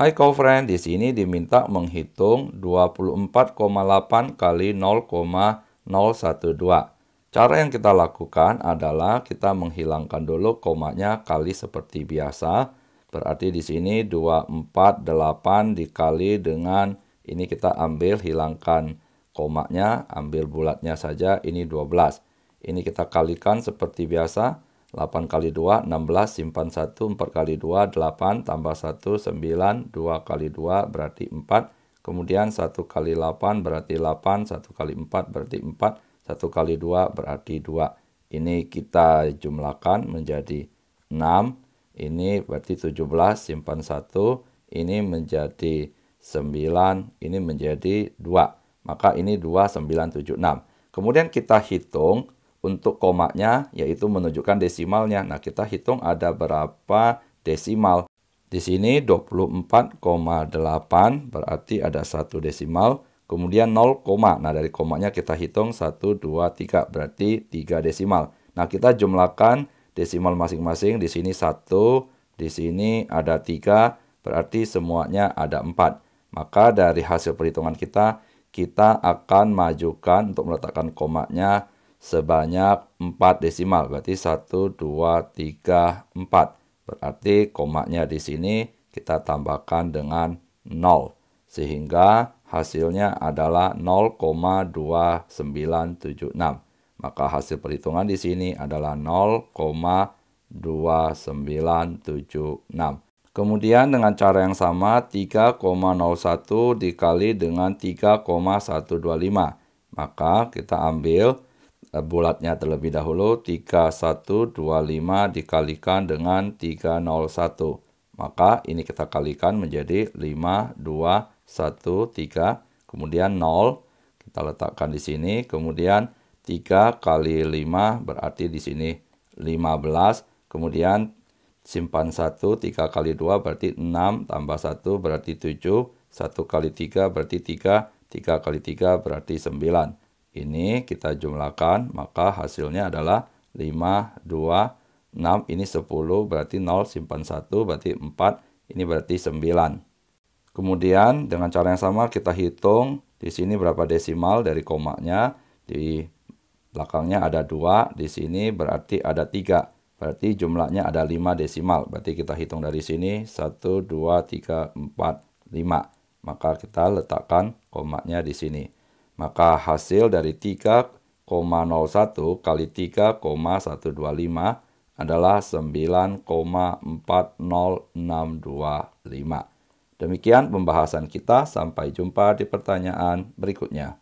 Hai friend, di sini diminta menghitung 24,8 kali 0,012. Cara yang kita lakukan adalah kita menghilangkan dulu komanya kali seperti biasa. Berarti di sini 248 dikali dengan ini kita ambil hilangkan komanya, ambil bulatnya saja ini 12. Ini kita kalikan seperti biasa 8 kali 2 16 simpan 1 4 kali 2 8 tambah 1 9 2 kali 2 berarti 4 kemudian 1 kali 8 berarti 8 1 kali 4 berarti 4 1 kali 2 berarti 2 ini kita jumlahkan menjadi 6 ini berarti 17 simpan 1 ini menjadi 9 ini menjadi 2 maka ini 2, 9, 7, 6. kemudian kita hitung untuk komanya yaitu menunjukkan desimalnya. Nah, kita hitung ada berapa desimal. Di sini 24,8 berarti ada satu desimal. Kemudian 0, nah dari komanya kita hitung 1, 2, 3 berarti 3 desimal. Nah kita jumlahkan desimal masing-masing. Di sini 1, di sini ada 3 berarti semuanya ada 4. Maka dari hasil perhitungan kita, kita akan majukan untuk meletakkan komanya sebanyak 4 desimal. Berarti 1, 2, 3, 4. Berarti komanya di sini kita tambahkan dengan 0. Sehingga hasilnya adalah 0,2976. Maka hasil perhitungan di sini adalah 0,2976. Kemudian dengan cara yang sama 3,01 dikali dengan 3,125. Maka kita ambil bulatnya terlebih dahulu 3125 dikalikan dengan 301 maka ini kita kalikan menjadi 5213 kemudian 0 kita letakkan di sini kemudian 3 kali 5 berarti di sini 15 kemudian simpan 1 3 kali 2 berarti 6 tambah 1 berarti 7 1 kali 3 berarti 3 3 kali 3 berarti 9 ini kita jumlahkan maka hasilnya adalah 5 2 6 ini 10 berarti 0 simpan 1 berarti 4 ini berarti 9 kemudian dengan cara yang sama kita hitung di sini berapa desimal dari komanya di belakangnya ada 2 di sini berarti ada 3 berarti jumlahnya ada 5 desimal berarti kita hitung dari sini 1 2 3 4 5 maka kita letakkan komanya di sini maka hasil dari 3,01 kali 3,125 adalah 9,40625. Demikian pembahasan kita, sampai jumpa di pertanyaan berikutnya.